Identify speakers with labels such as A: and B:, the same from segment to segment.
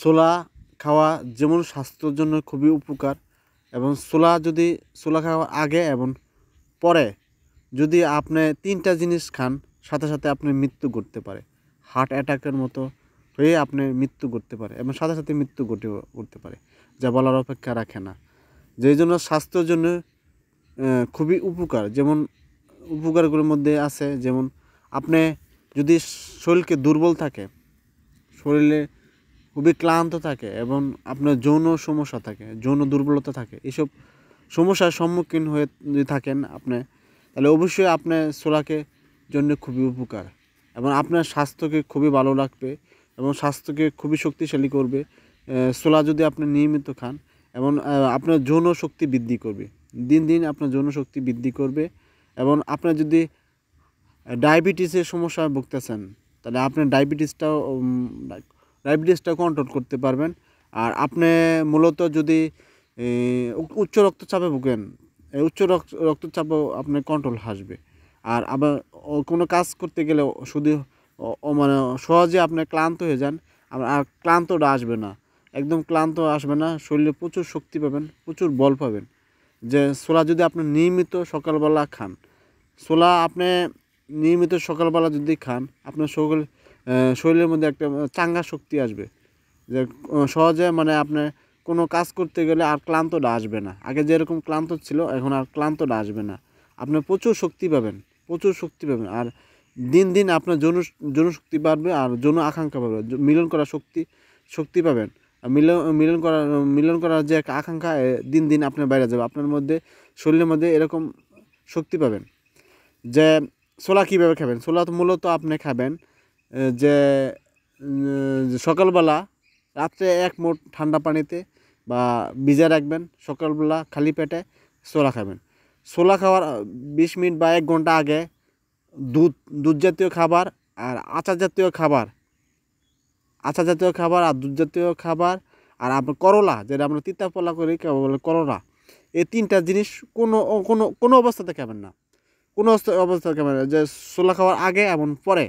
A: ছোলা খাওয়া যেমন স্বাস্থ্যের জন্য খুবই উপকার এবং ছোলা যদি ছোলা খাওয়ার আগে এবং পরে যদি আপনি তিনটা জিনিস খান সাথে সাথে আপনি মৃত্যু ঘটতে পারে হার্ট অ্যাটাকের মতো হয়ে আপনি মৃত্যু ঘটতে পারে এবং সাথে সাথে মৃত্যু ঘটে ঘটতে পারে যা বলার অপেক্ষা রাখে না যেই জন্য স্বাস্থ্যের জন্য খুবই উপকার যেমন উপকারগুলোর মধ্যে আছে যেমন আপনি যদি শরীরকে দুর্বল থাকে শরীরে খুবই ক্লান্ত থাকে এবং আপনার যৌন সমস্যা থাকে যৌন দুর্বলতা থাকে এসব সমস্যার সম্মুখীন হয়ে যদি থাকেন আপনি তাহলে অবশ্যই আপনার সোলাকে জন্য খুবই উপকার এবং আপনার স্বাস্থ্যকে খুবই ভালো রাখবে এবং স্বাস্থ্যকে খুবই শক্তিশালী করবে সোলা যদি আপনি নিয়মিত খান এবং আপনার যৌন শক্তি বৃদ্ধি করবে দিন দিন আপনার যৌন শক্তি বৃদ্ধি করবে এবং আপনার যদি ডায়াবেটিসের সমস্যা ভুগতেছেন তাহলে আপনার ডায়াবেটিসটাও ডায়াবেটিসটা কন্ট্রোল করতে পারবেন আর আপনি মূলত যদি উচ্চ রক্তচাপে ভুগেন উচ্চ রক্ত রক্তচাপ আপনার কন্ট্রোল হাসবে আর আবার কোনো কাজ করতে গেলে শুধু মানে সহজে আপনি ক্লান্ত হয়ে যান আর ক্লান্তটা আসবে না একদম ক্লান্ত আসবে না শরীরে প্রচুর শক্তি পাবেন প্রচুর বল পাবেন যে ছোলা যদি আপনি নিয়মিত সকালবেলা খান ছোলা আপনি নিয়মিত সকালবেলা যদি খান আপনার সকল শরীরের মধ্যে একটা চাঙ্গা শক্তি আসবে যে সহজে মানে আপনার কোনো কাজ করতে গেলে আর ক্লান্তটা আসবে না আগে যেরকম ক্লান্ত ছিল এখন আর ক্লান্তটা আসবে না আপনি প্রচুর শক্তি পাবেন প্রচুর শক্তি পাবেন আর দিন দিন আপনার যৌন যৌনশক্তি বাড়বে আর যৌন আকাঙ্ক্ষা বাড়বে মিলন করার শক্তি শক্তি পাবেন মিলন মিলন করার মিলন করার যে একটা আকাঙ্ক্ষা দিন দিন আপনার বাইরে যাবে আপনার মধ্যে শরীরের মধ্যে এরকম শক্তি পাবেন যে ছোলা কীভাবে খাবেন ছোলা তো মূলত আপনি খাবেন যে সকালবেলা রাত্রে এক মোট ঠান্ডা পানিতে বা ভিজে রাখবেন সকালবেলা খালি পেটে ছোলা খাবেন ছোলা খাওয়ার বিশ মিনিট বা এক ঘন্টা আগে দুধ দুধ জাতীয় খাবার আর আচার জাতীয় খাবার আচার জাতীয় খাবার আর দুধ জাতীয় খাবার আর আপনার করলা যেটা আমরা তিতাপলা করি বলে করলা এই তিনটা জিনিস কোনো কোনো কোনো অবস্থাতে খাবেন না কোনো অবস্থাতে খাবেন যে ছোলা খাওয়ার আগে এবং পরে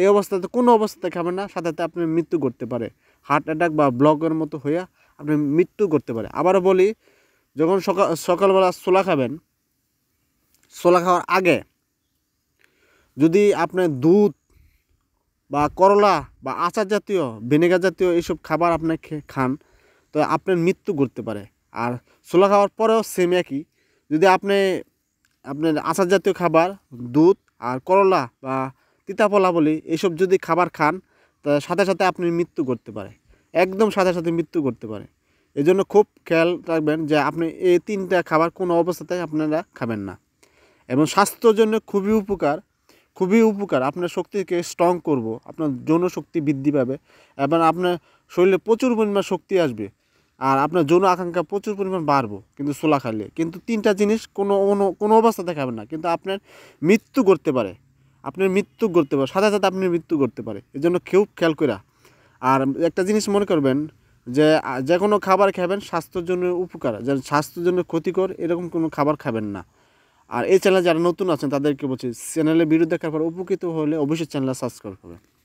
A: এই অবস্থাতে কোনো অবস্থাতে খাবেন না সাথে সাথে আপনি মৃত্যু করতে পারে হার্ট অ্যাটাক বা ব্লকের মতো হইয়া আপনি মৃত্যু করতে পারে আবারও বলি যখন সকাল সকালবেলা ছোলা খাবেন ছোলা খাওয়ার আগে যদি আপনি দুধ বা করলা বা আচার জাতীয় ভিনেগার জাতীয় এইসব খাবার আপনি খান তো আপনার মৃত্যু করতে পারে আর ছোলা খাওয়ার পরেও সেম একই যদি আপনি আপনার আচার জাতীয় খাবার দুধ আর করলা বা তিতাফলাবলি এসব যদি খাবার খান তা সাথে সাথে আপনি মৃত্যু করতে পারে একদম সাথে সাথে মৃত্যু করতে পারে এই জন্য খুব খেয়াল রাখবেন যে আপনি এই তিনটা খাবার কোনো অবস্থাতে আপনারা খাবেন না এবং স্বাস্থ্যর জন্য খুবই উপকার খুবই উপকার আপনার শক্তিকে স্ট্রং করব আপনার যৌন শক্তি বৃদ্ধি পাবে এবং আপনার শরীরে প্রচুর পরিমাণ শক্তি আসবে আর আপনার যৌন আকাঙ্ক্ষা প্রচুর পরিমাণ বাড়বো কিন্তু সোলা খাইলে কিন্তু তিনটা জিনিস কোনো কোনো অবস্থাতে খাবেন না কিন্তু আপনার মৃত্যু করতে পারে আপনার মৃত্যু করতে পারে সাথে সাথে আপনি মৃত্যু করতে পারে এর জন্য কেউ খেয়াল করা আর একটা জিনিস মনে করবেন যে যে কোনো খাবার খাবেন স্বাস্থ্যের জন্য উপকার যেন স্বাস্থ্যের জন্য ক্ষতিকর এরকম কোনো খাবার খাবেন না আর এই চ্যানেল যারা নতুন আছেন তাদেরকে বলছি চ্যানেলের বিরুদ্ধে খাবার উপকৃত হলে অবশ্যই চ্যানেলে সাবস্ক্রাইব করবেন